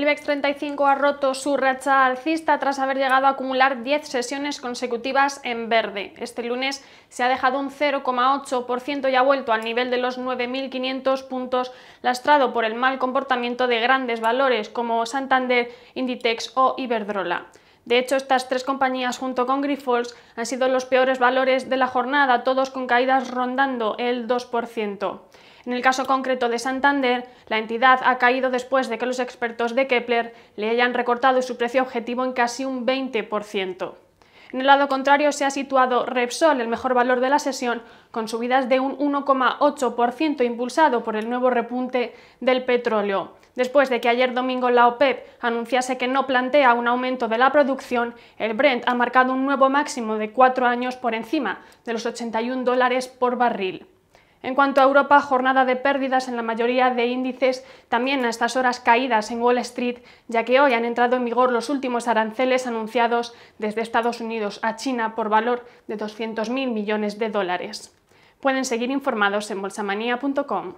El IBEX 35 ha roto su racha alcista tras haber llegado a acumular 10 sesiones consecutivas en verde. Este lunes se ha dejado un 0,8% y ha vuelto al nivel de los 9.500 puntos lastrado por el mal comportamiento de grandes valores como Santander, Inditex o Iberdrola. De hecho, estas tres compañías junto con Grifols han sido los peores valores de la jornada, todos con caídas rondando el 2%. En el caso concreto de Santander, la entidad ha caído después de que los expertos de Kepler le hayan recortado su precio objetivo en casi un 20%. En el lado contrario se ha situado Repsol, el mejor valor de la sesión, con subidas de un 1,8% impulsado por el nuevo repunte del petróleo. Después de que ayer domingo la OPEP anunciase que no plantea un aumento de la producción, el Brent ha marcado un nuevo máximo de cuatro años por encima de los 81 dólares por barril. En cuanto a Europa, jornada de pérdidas en la mayoría de índices, también a estas horas caídas en Wall Street, ya que hoy han entrado en vigor los últimos aranceles anunciados desde Estados Unidos a China por valor de 200.000 millones de dólares. Pueden seguir informados en bolsamanía.com.